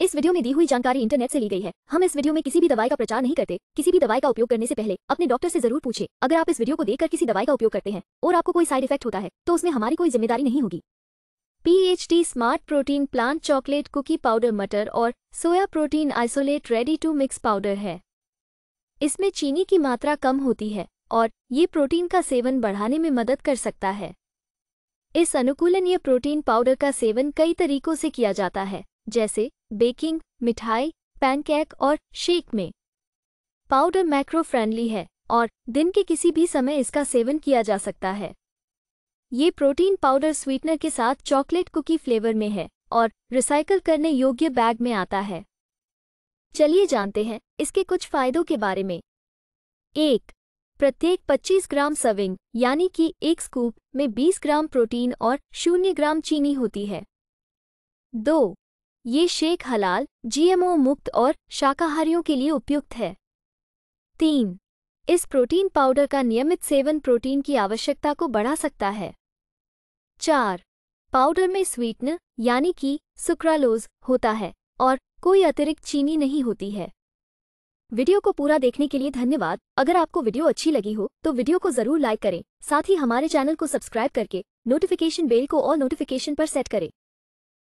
इस वीडियो में दी हुई जानकारी इंटरनेट से ली गई है हम इस वीडियो में किसी भी दवाई का प्रचार नहीं करते किसी भी दवाई का उपयोग करने से पहले अपने डॉक्टर से जरूर पूछे अगर आप इस वीडियो को देखकर किसी दवाई का उपयोग करते हैं और आपको कोई साइड इफेक्ट होता है तो उसमें हमारी कोई जिम्मेदारी नहीं होगी PhD smart protein plant chocolate cookie powder मटर और soya protein isolate ready to mix powder है इसमें चीनी की मात्रा कम होती है और ये प्रोटीन का सेवन बढ़ाने में मदद कर सकता है इस अनुकूलनीय प्रोटीन पाउडर का सेवन कई तरीकों से किया जाता है जैसे बेकिंग मिठाई पैनकेक और शेक में पाउडर मैक्रो फ्रेंडली है और दिन के किसी भी समय इसका सेवन किया जा सकता है ये प्रोटीन पाउडर स्वीटनर के साथ चॉकलेट कुकी फ्लेवर में है और रिसाइकल करने योग्य बैग में आता है चलिए जानते हैं इसके कुछ फायदों के बारे में एक प्रत्येक 25 ग्राम सविंग यानी कि एक स्कूप में 20 ग्राम प्रोटीन और शून्य ग्राम चीनी होती है दो ये शेक हलाल जीएमओ मुक्त और शाकाहारियों के लिए उपयुक्त है तीन इस प्रोटीन पाउडर का नियमित सेवन प्रोटीन की आवश्यकता को बढ़ा सकता है चार पाउडर में स्वीटन यानी कि सुक्रालोज होता है और कोई अतिरिक्त चीनी नहीं होती है वीडियो को पूरा देखने के लिए धन्यवाद अगर आपको वीडियो अच्छी लगी हो तो वीडियो को जरूर लाइक करें साथ ही हमारे चैनल को सब्सक्राइब करके नोटिफिकेशन बेल को ऑल नोटिफिकेशन पर सेट करें